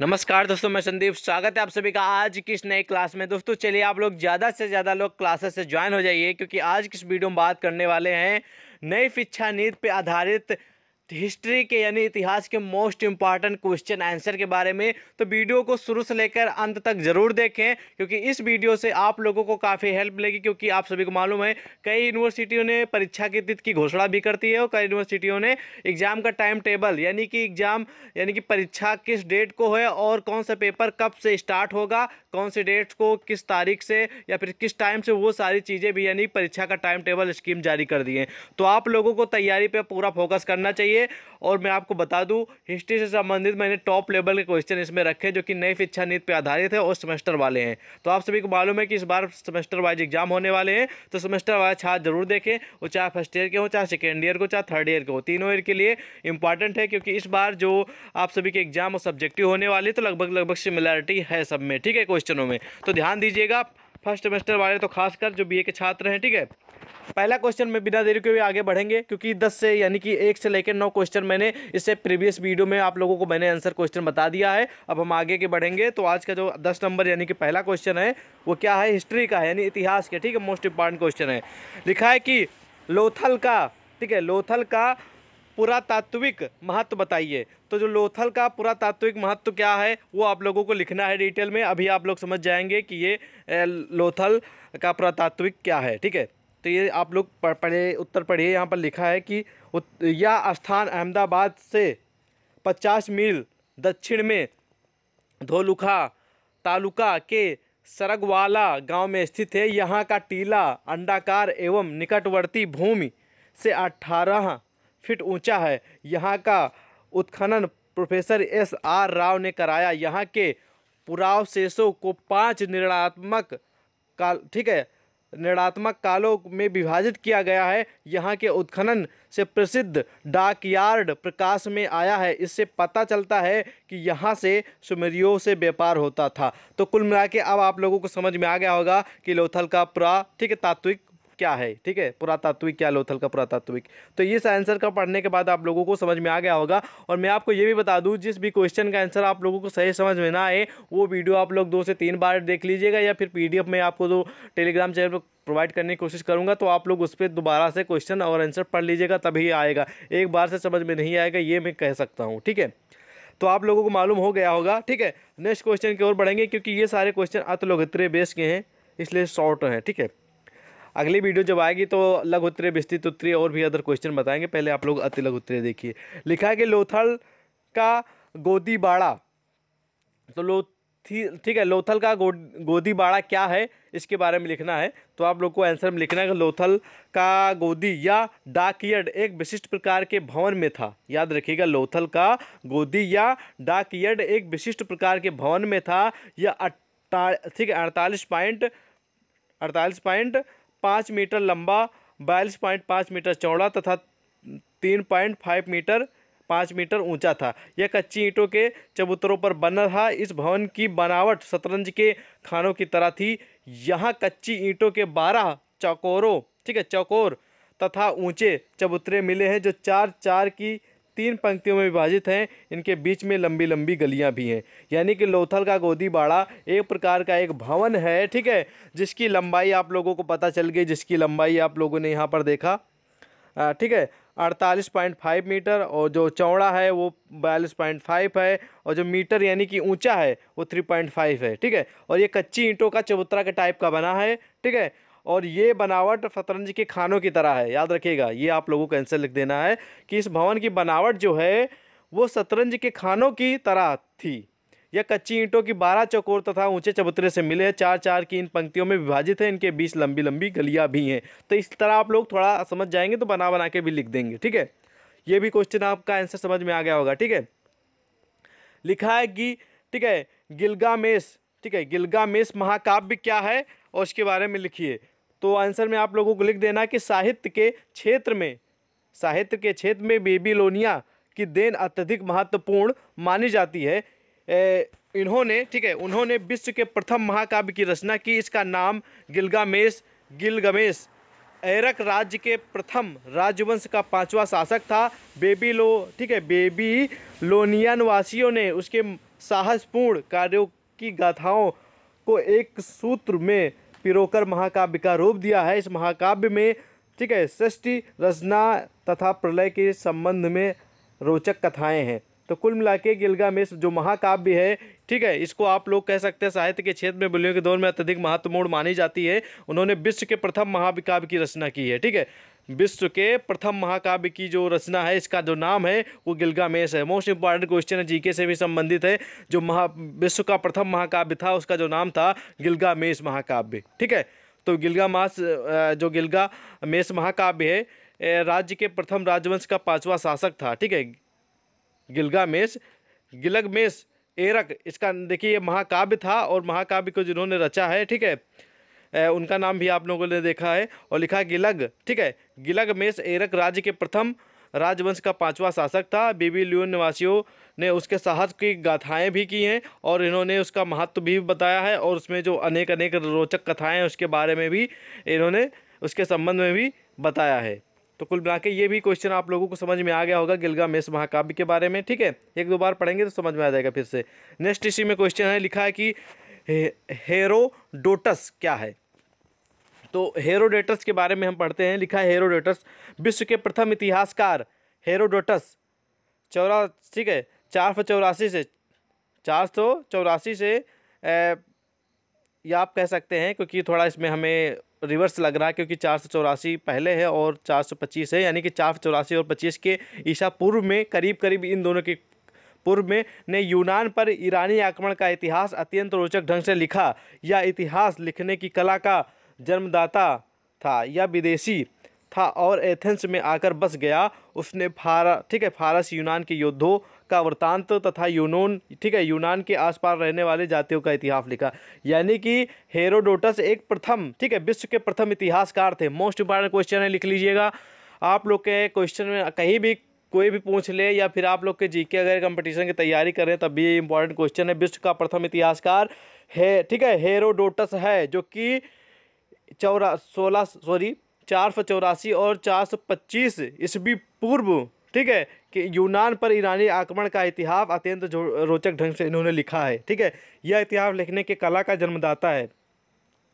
नमस्कार दोस्तों मैं संदीप स्वागत है आप सभी का आज की इस नए क्लास में दोस्तों चलिए आप लोग ज़्यादा से ज़्यादा लोग क्लासेस से ज्वाइन हो जाइए क्योंकि आज किस वीडियो में बात करने वाले हैं नई शिक्षा नीति पर आधारित हिस्ट्री के यानी इतिहास के मोस्ट इम्पॉर्टेंट क्वेश्चन आंसर के बारे में तो वीडियो को शुरू से लेकर अंत तक जरूर देखें क्योंकि इस वीडियो से आप लोगों को काफ़ी हेल्प मिलेगी क्योंकि आप सभी को मालूम है कई यूनिवर्सिटियों ने परीक्षा की तिथि की घोषणा भी करती है और कई यूनिवर्सिटियों ने एग्ज़ाम का टाइम टेबल यानी कि एग्ज़ाम यानी कि परीक्षा किस डेट को है और कौन सा पेपर कब से स्टार्ट होगा कौन सी डेट को किस तारीख से या फिर किस टाइम से वो सारी चीज़ें भी यानी परीक्षा का टाइम टेबल स्कीम जारी कर दिए तो आप लोगों को तैयारी पर पूरा फोकस करना चाहिए और मैं आपको बता दूँ हिस्ट्री से संबंधित मैंने टॉप लेवल के क्वेश्चन इसमें रखे जो कि नई शिक्षा नीति पर आधारित है और सेमेस्टर वाले हैं तो आप सभी को मालूम है कि इस बार सेमेस्टर वाइज एग्जाम होने वाले हैं तो सेमेस्टर वाइज छात्र जरूर देखें वो चाहे फर्स्ट ईयर के हो चाहे सेकेंड ईयर को चाहे थर्ड ईयर के हो तीनों ईयर के लिए इंपॉर्टेंट है क्योंकि इस बार जो आप सभी के एग्जाम और सब्जेक्टिव होने वाले तो लगभग लगभग सिमिलरिटी है सब में ठीक है क्वेश्चन क्वेश्चनों में तो ध्यान दीजिएगा फर्स्ट सेमेस्टर वाले तो खासकर जो बीए के छात्र हैं ठीक है पहला क्वेश्चन में बिना देरी के भी आगे बढ़ेंगे क्योंकि दस से यानी कि एक से लेकर नौ क्वेश्चन मैंने इससे प्रीवियस वीडियो में आप लोगों को मैंने आंसर क्वेश्चन बता दिया है अब हम आगे के बढ़ेंगे तो आज का जो दस नंबर यानी कि पहला क्वेश्चन है वो क्या है हिस्ट्री का है यानी इतिहास के ठीक है मोस्ट इंपॉर्टेंट क्वेश्चन है लिखा है कि लोथल का ठीक है लोथल का पुरातात्विक महत्व बताइए तो जो लोथल का पुरातात्विक महत्व क्या है वो आप लोगों को लिखना है डिटेल में अभी आप लोग समझ जाएंगे कि ये लोथल का पुरातात्विक क्या है ठीक है तो ये आप लोग पढ़े उत्तर पढ़िए यहाँ पर लिखा है कि यह स्थान अहमदाबाद से पचास मील दक्षिण में धोलुखा तालुका के सरगवाला गांव में स्थित है यहाँ का टीला अंडाकार एवं निकटवर्ती भूमि से अठारह फीट ऊंचा है यहाँ का उत्खनन प्रोफेसर एस आर राव ने कराया यहाँ के पुरावशेषों को पांच निर्णात्मक काल ठीक है निर्णात्मक कालों में विभाजित किया गया है यहाँ के उत्खनन से प्रसिद्ध डाकयार्ड प्रकाश में आया है इससे पता चलता है कि यहाँ से सुमेरियों से व्यापार होता था तो कुल मिला अब आप लोगों को समझ में आ गया होगा कि लोथल का पुरा ठीक है तात्विक क्या है ठीक है पुरातात्विक क्या लोथल का पुरातात्विक तो इस आंसर का पढ़ने के बाद आप लोगों को समझ में आ गया होगा और मैं आपको ये भी बता दूँ जिस भी क्वेश्चन का आंसर आप लोगों को सही समझ में ना आए वो वीडियो आप लोग दो से तीन बार देख लीजिएगा या फिर पी में आपको जो टेलीग्राम चैनल पर प्रोवाइड करने की कोशिश करूंगा तो आप लोग उस पर दोबारा से क्वेश्चन और आंसर पढ़ लीजिएगा तभी आएगा एक बार से समझ में नहीं आएगा ये मैं कह सकता हूँ ठीक है तो आप लोगों को मालूम हो गया होगा ठीक है नेक्स्ट क्वेश्चन की ओर बढ़ेंगे क्योंकि ये सारे क्वेश्चन अतलोकत्रीय बेस के हैं इसलिए शॉर्ट हैं ठीक है अगली वीडियो जब आएगी तो लघु उत्तरीय विस्तृत उत्तरीय और भी अदर क्वेश्चन बताएंगे पहले आप लोग अति लघु उत्तरीय देखिए लिखा है कि लोथल का गोदी बाड़ा तो लो ठीक है लोथल का गो, गोदी बाड़ा क्या है इसके बारे में लिखना है तो आप लोग को आंसर में लिखना है कि लोथल का गोदी या डाकयड एक विशिष्ट प्रकार के भवन में था याद रखिएगा लोथल का गोदी या डाकयड एक विशिष्ट प्रकार के भवन में था यह ठीक है अड़तालीस पॉइंट अड़तालीस पॉइंट पाँच मीटर लंबा बयालीस पॉइंट पाँच मीटर चौड़ा तथा तीन पॉइंट फाइव मीटर पाँच मीटर ऊंचा था यह कच्ची ईंटों के चबूतरों पर बना था इस भवन की बनावट शतरंज के खानों की तरह थी यहाँ कच्ची ईंटों के बारह चौकोरों ठीक है चौकोर तथा ऊंचे चबूतरे मिले हैं जो चार चार की तीन पंक्तियों में विभाजित हैं इनके बीच में लंबी लंबी गलियां भी हैं यानी कि लोथल का गोदी बाड़ा एक प्रकार का एक भवन है ठीक है जिसकी लंबाई आप लोगों को पता चल गई जिसकी लंबाई आप लोगों ने यहाँ पर देखा ठीक है अड़तालीस पॉइंट फाइव मीटर और जो चौड़ा है वो बयालीस पॉइंट फाइव है और जो मीटर यानी कि ऊंचा है वो थ्री पॉइंट फाइव है ठीक है और ये कच्ची ईंटों का चबूतरा के टाइप का बना है ठीक है और ये बनावट शतरंज के खानों की तरह है याद रखिएगा ये आप लोगों को आंसर लिख देना है कि इस भवन की बनावट जो है वो शतरंज के खानों की तरह थी यह कच्ची ईंटों की बारह चौकोर तथा ऊंचे चबूतरे से मिले हैं चार चार की इन पंक्तियों में विभाजित है इनके बीच लंबी लंबी गलियाँ भी हैं तो इस तरह आप लोग थोड़ा समझ जाएंगे तो बना बना के भी लिख देंगे ठीक है ये भी क्वेश्चन आपका आंसर समझ में आ गया होगा ठीक है लिखा है कि ठीक है गिलगामेश ठीक है गिलगामेश महाकाव्य क्या है और उसके बारे में लिखिए तो आंसर में आप लोगों को लिख देना कि साहित्य के क्षेत्र में साहित्य के क्षेत्र में बेबीलोनिया की देन अत्यधिक महत्वपूर्ण मानी जाती है ए, इन्होंने ठीक है उन्होंने विश्व के प्रथम महाकाव्य की रचना की इसका नाम गिलगामेश गिलगमेश एरक राज्य के प्रथम राजवंश का पांचवा शासक था बेबी लो ठीक है बेबी लोनियन वासियों ने उसके साहसपूर्ण कार्यों की गाथाओं को एक सूत्र में पिरोकर महाकाव्य का रूप दिया है इस महाकाव्य में ठीक है सृष्टि रचना तथा प्रलय के संबंध में रोचक कथाएं हैं तो कुल मिला के में जो महाकाव्य है ठीक है इसको आप लोग कह सकते हैं साहित्य के क्षेत्र में बुलियों के दौर में अत्यधिक महत्वपूर्ण मानी जाती है उन्होंने विश्व के प्रथम महाविकाव्य की रचना की है ठीक है विश्व के प्रथम महाकाव्य की जो रचना है इसका जो नाम है वो गिलगामेश है मोस्ट इंपॉर्टेंट क्वेश्चन है जीके से भी संबंधित है जो महा विश्व का प्रथम महाकाव्य था उसका जो नाम था गिलगामेश महाकाव्य ठीक है तो गिलगा मास जो गिलगा मेष महाकाव्य है राज्य के प्रथम राजवंश का पांचवा शासक था ठीक है गिलगा मेष गिलग मेष एरक इसका देखिए महाकाव्य था और महाकाव्य को जिन्होंने रचा है ठीक है उनका नाम भी आप लोगों ने देखा है और लिखा है गिलग ठीक है गिलग मेष एरक राज्य के प्रथम राजवंश का पांचवा शासक था बीबी ल्यून निवासियों ने उसके साहस की गाथाएं भी की हैं और इन्होंने उसका महत्व भी बताया है और उसमें जो अनेक अनेक रोचक कथाएं हैं उसके बारे में भी इन्होंने उसके संबंध में भी बताया है तो कुल मिला के ये भी क्वेश्चन आप लोगों को समझ में आ गया होगा गिलगा मेस महाकाव्य के बारे में ठीक है एक दो बार पढ़ेंगे तो समझ में आ जाएगा फिर से नेक्स्ट इसी में क्वेश्चन है लिखा है कि हेरोडोटस क्या है तो हेरोडेटस के बारे में हम पढ़ते हैं लिखा है हेरोडोटस विश्व के प्रथम इतिहासकार हेरोडोटस चौरा ठीक है चार सौ चौरासी से चार सौ चौरासी से यह या आप कह सकते हैं क्योंकि थोड़ा इसमें हमें रिवर्स लग रहा है क्योंकि चार सौ चौरासी पहले है और चार सौ पच्चीस है यानी कि चार सौ चौरासी और पच्चीस के ईसा पूर्व में करीब करीब इन दोनों के पूर्व में ने यूनान पर ईरानी आक्रमण का इतिहास अत्यंत रोचक ढंग से लिखा या इतिहास लिखने की कला का जन्मदाता था या विदेशी था और एथेंस में आकर बस गया उसने फारा ठीक है फारस यूनान के योद्धों का वृतांत तथा यूनोन ठीक है यूनान के आसपास रहने वाले जातियों का इतिहास लिखा यानी कि हेरोडोटस एक प्रथम ठीक है विश्व के प्रथम इतिहासकार थे मोस्ट इंपॉर्टेंट क्वेश्चन है लिख लीजिएगा आप लोग के क्वेश्चन में कहीं भी कोई भी पूछ ले या फिर आप लोग के जीके अगर कंपटीशन की तैयारी करें तब भी ये इंपॉर्टेंट क्वेश्चन है विश्व का प्रथम इतिहासकार है ठीक है हेरोडोटस है जो कि चौरा सोलह सॉरी चार सौ चौरासी और चार सौ पच्चीस ईस्वी पूर्व ठीक है कि यूनान पर ईरानी आक्रमण का इतिहास अत्यंत रोचक ढंग से इन्होंने लिखा है ठीक है यह इतिहास लिखने के कला का जन्मदाता है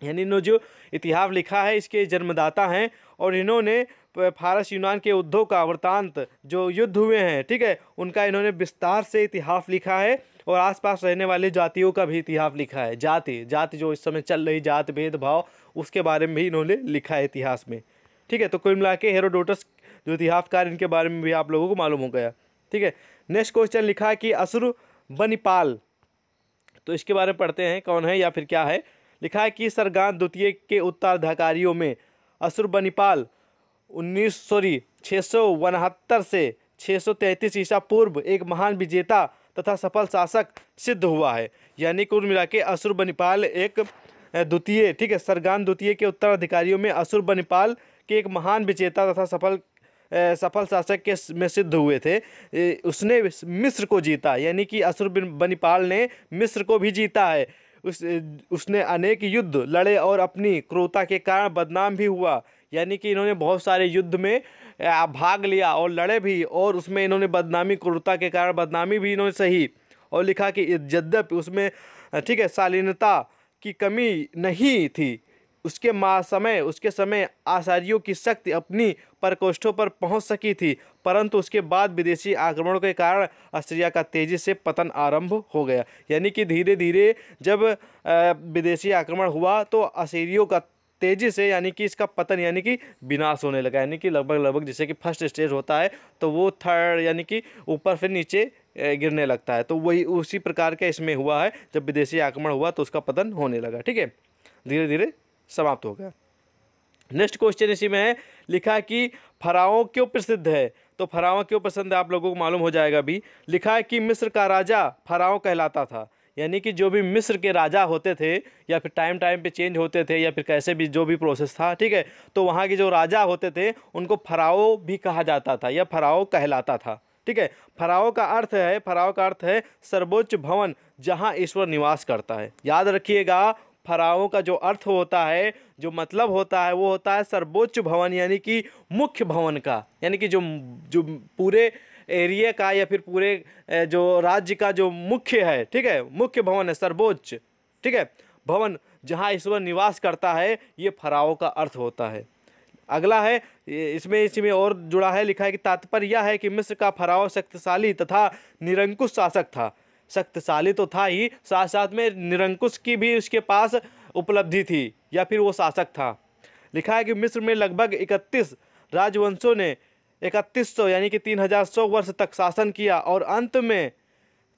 यानी इन्होंने जो इतिहास लिखा है इसके जन्मदाता हैं और इन्होंने फारस यूनान के युद्धों का वृतांत जो युद्ध हुए हैं ठीक है उनका इन्होंने विस्तार से इतिहास लिखा है और आसपास रहने वाले जातियों का भी इतिहास लिखा है जाति जाति जो इस समय चल रही जात भेदभाव उसके बारे में भी इन्होंने लिखा है इतिहास में ठीक है तो कुल मिला के हेरोडोटस जो इतिहासकार इनके बारे में भी आप लोगों को मालूम हो गया ठीक है नेक्स्ट क्वेश्चन लिखा है कि असुर बनिपाल तो इसके बारे में पढ़ते हैं कौन है या फिर क्या है लिखा है कि सरगान द्वितीय के उत्तराधिकारियों में असुर बनिपाल उन्नीस सॉरी छः से छः ईसा पूर्व एक महान विजेता तथा सफल शासक सिद्ध हुआ है यानी कुल मिला के असुर बनिपाल एक द्वितीय ठीक है सरगान द्वितीय के उत्तराधिकारियों में असुर बनिपाल के एक महान विजेता तथा सफल सफल शासक के में सिद्ध हुए थे उसने मिस्र को जीता यानी कि असुर बनिपाल ने मिस्र को भी जीता है उस उसने अनेक युद्ध लड़े और अपनी क्रूरता के कारण बदनाम भी हुआ यानी कि इन्होंने बहुत सारे युद्ध में भाग लिया और लड़े भी और उसमें इन्होंने बदनामी क्रूरता के कारण बदनामी भी इन्होंने सही और लिखा कि यद्यपि उसमें ठीक है शालीनता की कमी नहीं थी उसके समय उसके समय आचार्यों की शक्ति अपनी प्रकोष्ठों पर पहुंच सकी थी परंतु उसके बाद विदेशी आक्रमण के कारण ऑस्ट्रिया का तेज़ी से पतन आरंभ हो गया यानी कि धीरे धीरे जब विदेशी आक्रमण हुआ तो ऑस्ट्रियों का तेज़ी से यानी कि इसका पतन यानी कि विनाश होने लगा यानी कि लगभग लगभग जैसे कि फर्स्ट स्टेज होता है तो वो थर्ड यानी कि ऊपर फिर नीचे गिरने लगता है तो वही उसी प्रकार का इसमें हुआ है जब विदेशी आक्रमण हुआ तो उसका पतन होने लगा ठीक है धीरे धीरे समाप्त हो गया नेक्स्ट क्वेश्चन इसी में है लिखा कि फराओं क्यों प्रसिद्ध है तो फराओं क्यों पसंद है आप लोगों को मालूम हो जाएगा भी लिखा है कि मिस्र का राजा फराओं कहलाता था यानी कि जो भी मिस्र के राजा होते थे या फिर टाइम टाइम पे चेंज होते थे या फिर कैसे भी जो भी प्रोसेस था ठीक है तो वहाँ के जो राजा होते थे उनको फराओ भी कहा जाता था या फराओ कहलाता था ठीक है फराव का अर्थ है फराव का अर्थ है सर्वोच्च भवन जहाँ ईश्वर निवास करता है याद रखिएगा फराओ का जो अर्थ होता है जो मतलब होता है वो होता है सर्वोच्च भवन यानी कि मुख्य भवन का यानी कि जो जो पूरे एरिया का या फिर पूरे जो राज्य का जो मुख्य है ठीक है मुख्य भवन है सर्वोच्च ठीक है भवन जहाँ ईश्वर निवास करता है ये फराव का अर्थ होता है अगला है इसमें इसमें और जुड़ा है लिखा है कि तात्पर्य यह है कि मिस्र का फराव शक्तिशाली तथा निरंकुश शासक था शक्तिशाली तो था ही साथ साथ में निरंकुश की भी उसके पास उपलब्धि थी या फिर वो शासक था लिखा है कि मिस्र में लगभग इकतीस राजवंशों ने इकतीस सौ यानी कि तीन हज़ार सौ वर्ष तक शासन किया और अंत में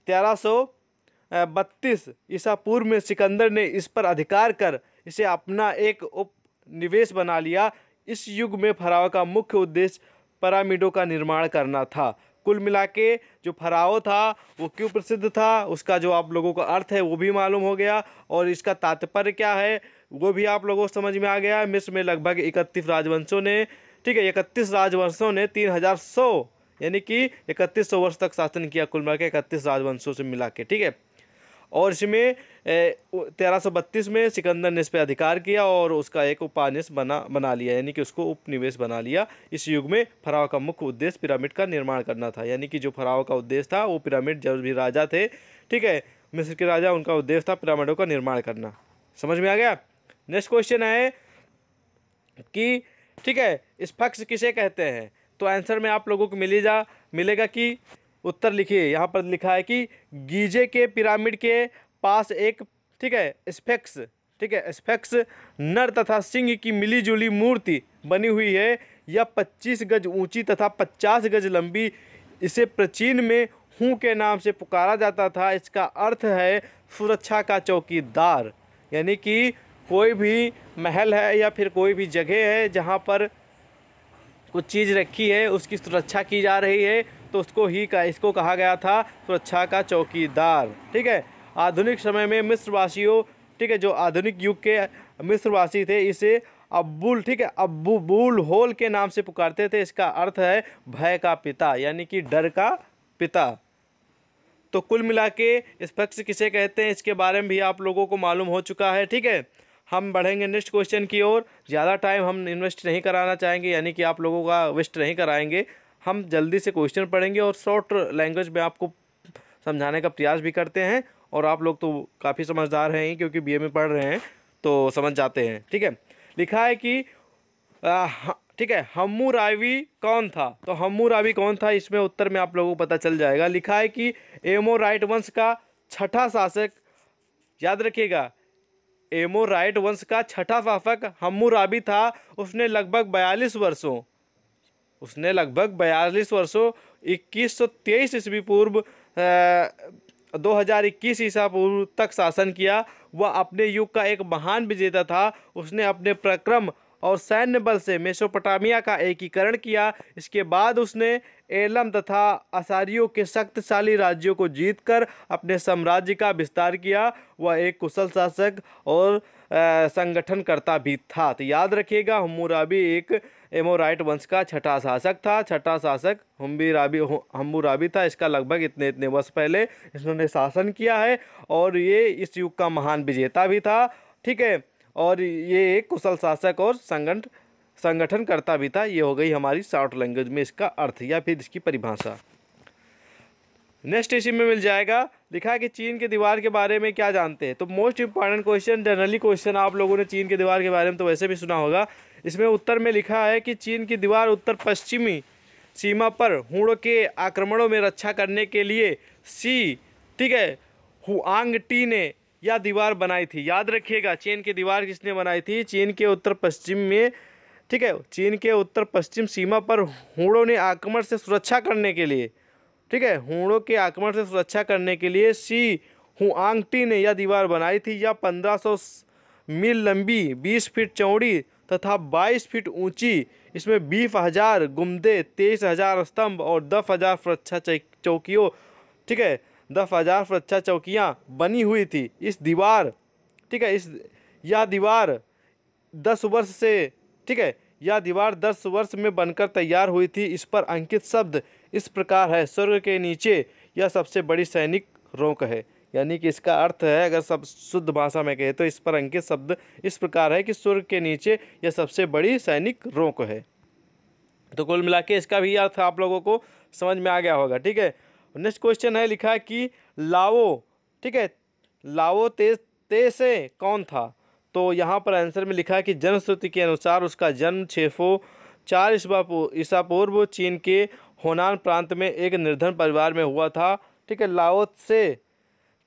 तेरह सौ बत्तीस ईसा पूर्व में सिकंदर ने इस पर अधिकार कर इसे अपना एक उपनिवेश बना लिया इस युग में फराव का मुख्य उद्देश्य पैरामिडों का निर्माण करना था कुल मिला के जो फराव था वो क्यों प्रसिद्ध था उसका जो आप लोगों का अर्थ है वो भी मालूम हो गया और इसका तात्पर्य क्या है वो भी आप लोगों को समझ में आ गया मिस्र में लगभग इकतीस राजवंशों ने ठीक है इकतीस राजवंशों ने तीन हज़ार सौ यानी कि इकतीस सौ वर्ष तक शासन किया कुल मिला के इकतीस राजवंशों से मिला के ठीक है और इसमें तेरह में सिकंदर ने इस पर अधिकार किया और उसका एक उपानिस बना बना लिया यानी कि उसको उपनिवेश बना लिया इस युग में फराव का मुख्य उद्देश्य पिरामिड का निर्माण करना था यानी कि जो फराव का उद्देश्य था वो पिरामिड जब भी राजा थे ठीक है मिस्र के राजा उनका उद्देश्य था पिरामिडों का निर्माण करना समझ में आ गया नेक्स्ट क्वेश्चन है कि ठीक है स्फक्स किसे कहते हैं तो आंसर में आप लोगों को मिलेगा मिलेगा कि उत्तर लिखिए यहाँ पर लिखा है कि गीजे के पिरामिड के पास एक ठीक है स्पेक्स ठीक है स्पेक्स नर तथा सिंह की मिलीजुली मूर्ति बनी हुई है यह 25 गज ऊंची तथा 50 गज लंबी इसे प्राचीन में हूँ के नाम से पुकारा जाता था इसका अर्थ है सुरक्षा का चौकीदार यानी कि कोई भी महल है या फिर कोई भी जगह है जहाँ पर कुछ चीज़ रखी है उसकी सुरक्षा की जा रही है तो उसको ही का इसको कहा गया था सुरक्षा का चौकीदार ठीक है आधुनिक समय में मिस्रवासियों ठीक है जो आधुनिक युग के मिस्रवासी थे इसे अब्बुल ठीक है अब्बुबुल होल के नाम से पुकारते थे इसका अर्थ है भय का पिता यानी कि डर का पिता तो कुल मिला के इस पक्ष किसे कहते हैं इसके बारे में भी आप लोगों को मालूम हो चुका है ठीक है हम बढ़ेंगे नेक्स्ट क्वेश्चन की ओर ज़्यादा टाइम हम इन्वेस्ट नहीं कराना चाहेंगे यानी कि आप लोगों का वेस्ट नहीं कराएंगे हम जल्दी से क्वेश्चन पढ़ेंगे और शॉर्ट लैंग्वेज में आपको समझाने का प्रयास भी करते हैं और आप लोग तो काफ़ी समझदार हैं क्योंकि बी में पढ़ रहे हैं तो समझ जाते हैं ठीक है लिखा है कि ठीक है हमू रावी कौन था तो हमू रावी कौन था इसमें उत्तर में आप लोगों को पता चल जाएगा लिखा है कि एमो राइट वंश का छठा शासक याद रखिएगा एमो राइट वंश का छठा शासक हमू रावी था उसने लगभग बयालीस वर्षों उसने लगभग बयालीस वर्षों इक्कीस सौ तेईस ईस्वी पूर्व दो हज़ार इक्कीस ईसा पूर्व तक शासन किया वह अपने युग का एक महान विजेता था उसने अपने प्रक्रम और सैन्य बल से मेसोपोटामिया का एकीकरण किया इसके बाद उसने एलम तथा असारियों के शक्तिशाली राज्यों को जीतकर अपने साम्राज्य का विस्तार किया वह एक कुशल शासक और संगठनकर्ता भी था तो याद रखिएगा हमूराबी एक एमोराइट वंश का छठा शासक था छठा शासक हम्बी राबी हम्बू राबी था इसका लगभग इतने इतने वर्ष पहले इन्होंने शासन किया है और ये इस युग का महान विजेता भी था ठीक है और ये एक कुशल शासक और संगठ संगठन करता भी था ये हो गई हमारी शॉर्ट लैंग्वेज में इसका अर्थ या फिर इसकी परिभाषा नेक्स्ट इसी में मिल जाएगा लिखा है कि चीन के दीवार के बारे में क्या जानते हैं तो most important question generally question आप लोगों ने चीन के दीवार के बारे में तो वैसे भी सुना होगा इसमें उत्तर में लिखा है कि चीन की दीवार उत्तर पश्चिमी सीमा पर हुड़ के आक्रमणों में रक्षा करने के लिए सी ठीक है हुआंग टी ने यह दीवार बनाई थी याद रखिएगा चीन की दीवार किसने बनाई थी चीन के उत्तर पश्चिम में ठीक है चीन के उत्तर पश्चिम सीमा पर हुड़ों ने आक्रमण से सुरक्षा करने के लिए ठीक है हुड़ों के आक्रमण से सुरक्षा करने के लिए सी टी ने यह दीवार बनाई थी यह पंद्रह सौ मील लंबी बीस फीट चौड़ी तथा 22 फीट ऊंची इसमें बीस हज़ार गुमदे तेईस हज़ार स्तंभ और दस हज़ार सुरक्षा चौकियों ठीक है दस हज़ार सुरक्षा चौकियाँ बनी हुई थी इस दीवार ठीक है इस यह दीवार दस वर्ष से ठीक है यह दीवार दस वर्ष में बनकर तैयार हुई थी इस पर अंकित शब्द इस प्रकार है स्वर्ग के नीचे यह सबसे बड़ी सैनिक रोक है यानी कि इसका अर्थ है अगर सब शुद्ध भाषा में कहे तो इस पर अंकित शब्द इस प्रकार है कि सूर्य के नीचे यह सबसे बड़ी सैनिक रोक है तो कुल मिला के इसका भी अर्थ आप लोगों को समझ में आ गया होगा ठीक है नेक्स्ट क्वेश्चन है लिखा कि लाओ ठीक है लाओ ते, ते से कौन था तो यहाँ पर आंसर में लिखा है कि जनश्रुति के अनुसार उसका जन्म छेफो चार ईसा पूर्व चीन के होनान प्रांत में एक निर्धन परिवार में हुआ था ठीक है लाओत से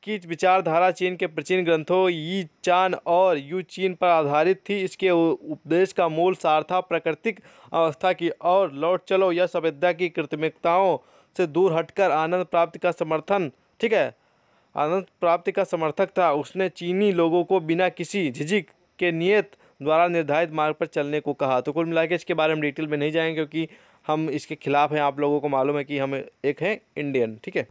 की विचारधारा चीन के प्राचीन ग्रंथों यी चान और यू चीन पर आधारित थी इसके उपदेश का मूल सार था प्राकृतिक अवस्था की और लौट चलो या सभ्यता की कृतमिकताओं से दूर हटकर आनंद प्राप्ति का समर्थन ठीक है आनंद प्राप्ति का समर्थक था उसने चीनी लोगों को बिना किसी झिझक के नियत द्वारा निर्धारित मार्ग पर चलने को कहा तो कुल मिला के इसके बारे में डिटेल में नहीं जाएंगे क्योंकि हम इसके खिलाफ़ हैं आप लोगों को मालूम है कि हम एक हैं इंडियन ठीक है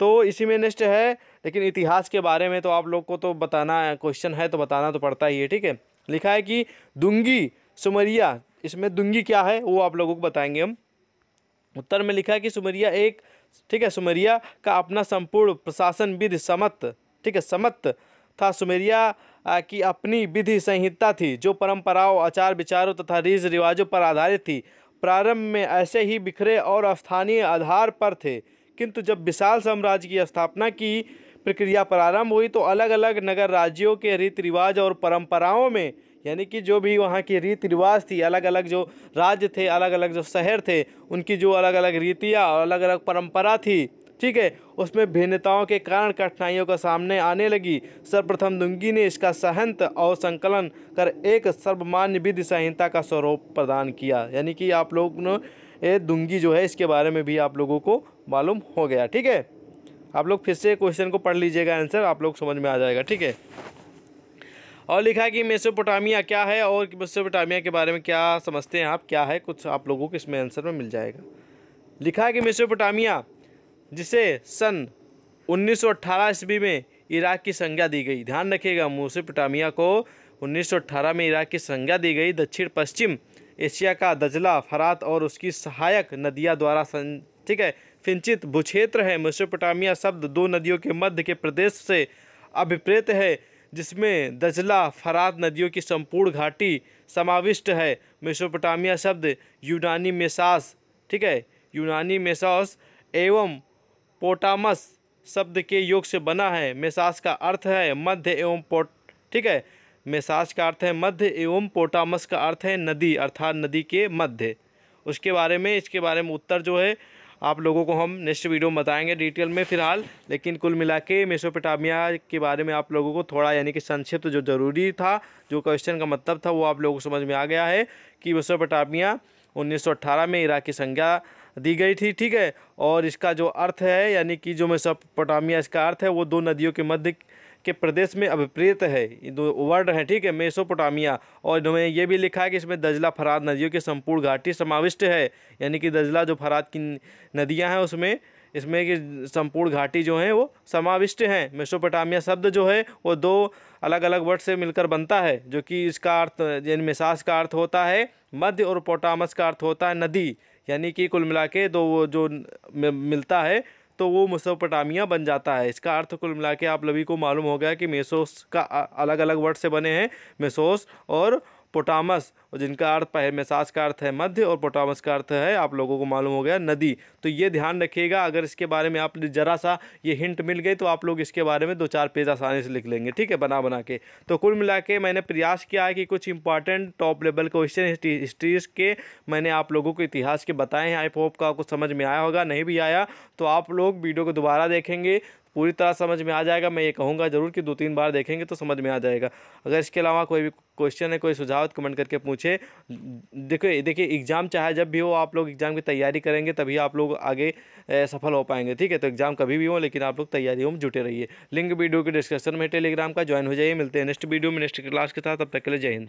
तो इसी में नेक्स्ट है लेकिन इतिहास के बारे में तो आप लोग को तो बताना है क्वेश्चन है तो बताना तो पड़ता ही है ठीक है लिखा है कि दुंगी सुमरिया इसमें दुंगी क्या है वो आप लोगों को बताएंगे हम उत्तर में लिखा है कि सुमरिया एक ठीक है सुमरिया का अपना संपूर्ण प्रशासन विधि समत ठीक है समत था सुमेरिया की अपनी विधि संहिता थी जो परंपराओं आचार विचारों तथा रीज रिवाजों पर आधारित थी प्रारंभ में ऐसे ही बिखरे और स्थानीय आधार पर थे किंतु जब विशाल साम्राज्य की स्थापना की प्रक्रिया प्रारंभ हुई तो अलग अलग नगर राज्यों के रीति रिवाज और परंपराओं में यानी कि जो भी वहाँ की रीति रिवाज थी अलग अलग जो राज्य थे अलग अलग जो शहर थे उनकी जो अलग अलग रीतियाँ और अलग अलग परंपरा थी ठीक है उसमें भिन्नताओं के कारण कठिनाइयों का सामने आने लगी सर्वप्रथम दुंगी ने इसका सहंत और संकलन कर एक सर्वमान्य विधि संहिता का स्वरूप प्रदान किया यानी कि आप लोग ने दुंगी जो है इसके बारे में भी आप लोगों को मालूम हो गया ठीक है आप लोग फिर से क्वेश्चन को पढ़ लीजिएगा आंसर आप लोग समझ में आ जाएगा ठीक है और लिखा है कि मेसोपोटामिया क्या है और मेसोपोटामिया के बारे में क्या समझते हैं आप क्या है कुछ आप लोगों को इसमें आंसर में मिल जाएगा लिखा है कि मेसोपोटामिया जिसे सन 1918 ईस्वी में इराक की संज्ञा दी गई ध्यान रखिएगा मेसोपोटामिया को 1918 में इराक की संज्ञा दी गई दक्षिण पश्चिम एशिया का दजला फरात और उसकी सहायक नदियाँ द्वारा सं ठीक है सिंचित भूक्षेत्र है मेसोपोटामिया शब्द दो नदियों के मध्य के प्रदेश से अभिप्रेत है जिसमें दजला फरात नदियों की संपूर्ण घाटी समाविष्ट है मेसोपोटामिया शब्द यूनानी मेसास ठीक है यूनानी मेसास एवं पोटामस शब्द के योग से बना है मेसास का अर्थ है मध्य एवं पोट ठीक है मेसास का अर्थ है मध्य एवं पोटामस का अर्थ है नदी अर्थात नदी के मध्य उसके बारे में इसके बारे में उत्तर जो है आप लोगों को हम नेक्स्ट वीडियो में बताएंगे डिटेल में फ़िलहाल लेकिन कुल मिला के मेसोपेटामिया के बारे में आप लोगों को थोड़ा यानी कि संक्षिप्त जो ज़रूरी था जो क्वेश्चन का मतलब था वो आप लोगों को समझ में आ गया है कि मेसोपेटामिया 1918 में इराक की संज्ञा दी गई थी ठीक है और इसका जो अर्थ है यानी कि जो मेसोपोटामिया इसका अर्थ है वो दो नदियों के मध्य के प्रदेश में अभिप्रेत है ये दो वर्ड हैं ठीक है मेसोपोटामिया और इन्होंने ये भी लिखा है कि इसमें दजला फराद नदियों की संपूर्ण घाटी समाविष्ट है यानी कि दजला जो फराद की नदियाँ हैं उसमें इसमें कि संपूर्ण घाटी जो है वो समाविष्ट हैं मेसोपोटामिया शब्द जो है वो दो अलग अलग वर्ड से मिलकर बनता है जो कि इसका अर्थ यानी मिसास का अर्थ होता है मध्य और पोटामस का अर्थ होता है नदी यानी कि कुल मिला के दो वो जो मिलता है तो वो मुसोपटामिया बन जाता है इसका अर्थ कुल मिला के आप सभी को मालूम हो गया कि मेसोस का अलग अलग वर्ड से बने हैं मेसोस और पोटामस जिनका अर्थ मेसास का अर्थ है मध्य और पोटामस का अर्थ है आप लोगों को मालूम हो गया नदी तो ये ध्यान रखिएगा अगर इसके बारे में आप ज़रा सा ये हिंट मिल गई तो आप लोग इसके बारे में दो चार पेज आसानी से लिख लेंगे ठीक है बना बना के तो कुल मिला के मैंने प्रयास किया है कि कुछ important top level question histories के मैंने आप लोगों को इतिहास के बताए हैं आई होप का आपको समझ में आया होगा नहीं भी आया तो आप लोग वीडियो को दोबारा देखेंगे पूरी तरह समझ में आ जाएगा मैं ये कहूँगा ज़रूर कि दो तीन बार देखेंगे तो समझ में आ जाएगा अगर इसके अलावा कोई भी क्वेश्चन है कोई सुझाव तो कमेंट करके पूछे देखिए देखिए एग्ज़ाम चाहे जब भी हो आप लोग एग्ज़ाम की तैयारी करेंगे तभी आप लोग आगे सफल हो पाएंगे ठीक है तो एग्ज़ाम कभी भी हो लेकिन आप लोग तैयारियों में जुटे रहिए लिंक वीडियो के डिस्क्रिप्शन में टेलीग्राम का ज्वाइन हो जाइए मिलते हैं नेक्स्ट वीडियो में नेक्स्ट क्लास के साथ तब तक के लिए जय हिंद